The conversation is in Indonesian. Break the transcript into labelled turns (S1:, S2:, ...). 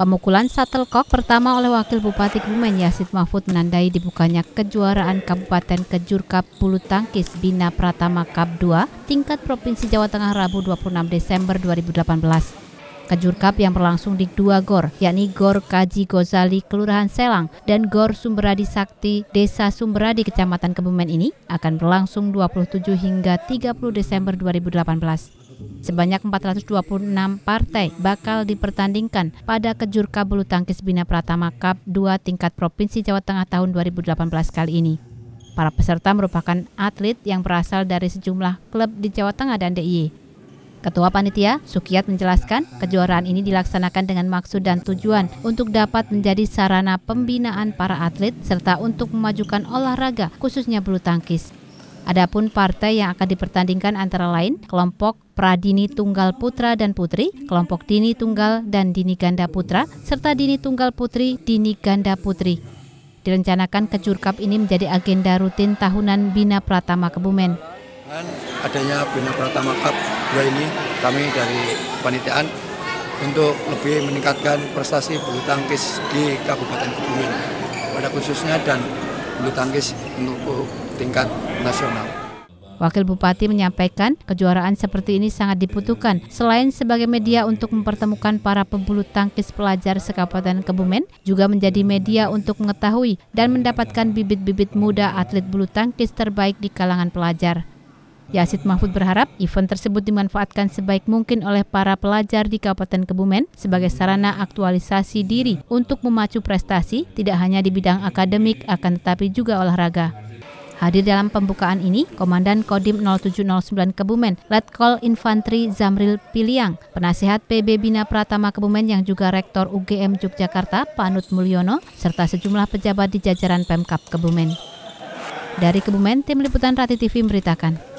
S1: Pemukulan shuttlecock pertama oleh Wakil Bupati Kebumen Yasid Mahfud menandai dibukanya kejuaraan Kabupaten Kejur Bulu Tangkis Bina Pratama Cup 2 tingkat Provinsi Jawa Tengah Rabu 26 Desember 2018. Kejur yang berlangsung di dua gor, yakni Gor Kaji Gozali Kelurahan Selang dan Gor Sumberadi Sakti Desa Sumberadi Kecamatan Kebumen ini akan berlangsung 27 hingga 30 Desember 2018. Sebanyak 426 partai bakal dipertandingkan pada Kejurka Bulu Tangkis Bina Pratama Cup 2 tingkat Provinsi Jawa Tengah tahun 2018 kali ini. Para peserta merupakan atlet yang berasal dari sejumlah klub di Jawa Tengah dan DIY. Ketua Panitia, Sukiat menjelaskan, kejuaraan ini dilaksanakan dengan maksud dan tujuan untuk dapat menjadi sarana pembinaan para atlet serta untuk memajukan olahraga khususnya bulu tangkis. Adapun partai yang akan dipertandingkan antara lain kelompok Pradini Tunggal Putra dan Putri, kelompok Dini Tunggal dan Dini Ganda Putra, serta Dini Tunggal Putri, Dini Ganda Putri. Direncanakan kecurkap ini menjadi agenda rutin tahunan Bina Pratama Kebumen.
S2: Adanya Bina Pratama Cup 2 ini kami dari panitiaan untuk lebih meningkatkan prestasi bulu tangkis di Kabupaten Kebumen pada khususnya dan bulu tangkis untuk tingkat nasional.
S1: Wakil Bupati menyampaikan kejuaraan seperti ini sangat dibutuhkan selain sebagai media untuk mempertemukan para pebulu tangkis pelajar sekabupaten Kebumen juga menjadi media untuk mengetahui dan mendapatkan bibit-bibit muda atlet bulu tangkis terbaik di kalangan pelajar. Yasid Mahfud berharap event tersebut dimanfaatkan sebaik mungkin oleh para pelajar di Kabupaten Kebumen sebagai sarana aktualisasi diri untuk memacu prestasi tidak hanya di bidang akademik akan tetapi juga olahraga. Hadir dalam pembukaan ini, Komandan Kodim 0709 Kebumen, Letkol Infantri Zamril Piliang, Penasihat PB Bina Pratama Kebumen yang juga Rektor UGM Yogyakarta, Panut Mulyono, serta sejumlah pejabat di jajaran Pemkap Kebumen. Dari Kebumen, Tim Liputan Rati TV memberitakan.